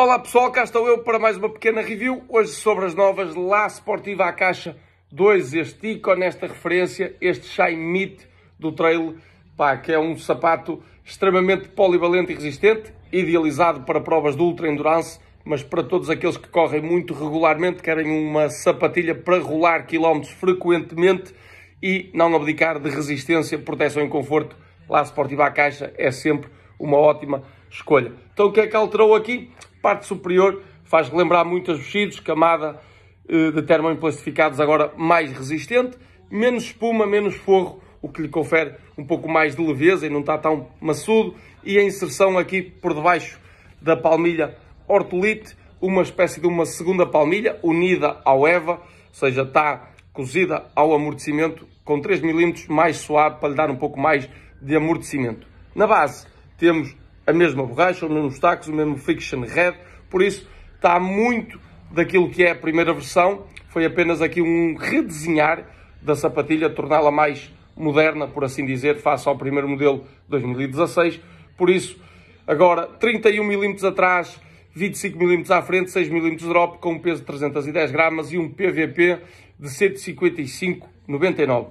Olá pessoal, cá estou eu para mais uma pequena review, hoje sobre as novas La Sportiva à caixa 2, este ícone, esta referência, este Shine Meat do Trail, pá, que é um sapato extremamente polivalente e resistente, idealizado para provas de ultra endurance, mas para todos aqueles que correm muito regularmente, querem uma sapatilha para rolar quilómetros frequentemente e não abdicar de resistência, proteção e conforto, La Sportiva à caixa é sempre uma ótima escolha. Então o que é que alterou aqui? parte superior faz lembrar muito as camada eh, de termoimplastificados agora mais resistente, menos espuma, menos forro, o que lhe confere um pouco mais de leveza e não está tão maçudo. E a inserção aqui por debaixo da palmilha hortolite, uma espécie de uma segunda palmilha unida ao EVA, ou seja, está cozida ao amortecimento com 3 mm mais suave para lhe dar um pouco mais de amortecimento. Na base temos a mesma borracha, os mesmos tacos, o mesmo fiction red, por isso está muito daquilo que é a primeira versão, foi apenas aqui um redesenhar da sapatilha, torná-la mais moderna, por assim dizer, face ao primeiro modelo 2016. Por isso, agora 31 mm atrás, 25 mm à frente, 6 mm drop, com um peso de 310 gramas e um PVP de 155,99.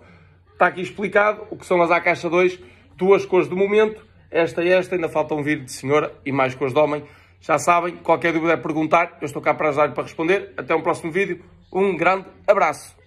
Está aqui explicado o que são as A Caixa 2, duas cores do momento, esta e esta, ainda falta um vídeo de senhora e mais coisas de homem. Já sabem, qualquer dúvida é perguntar, eu estou cá para ajudar para responder. Até um próximo vídeo, um grande abraço.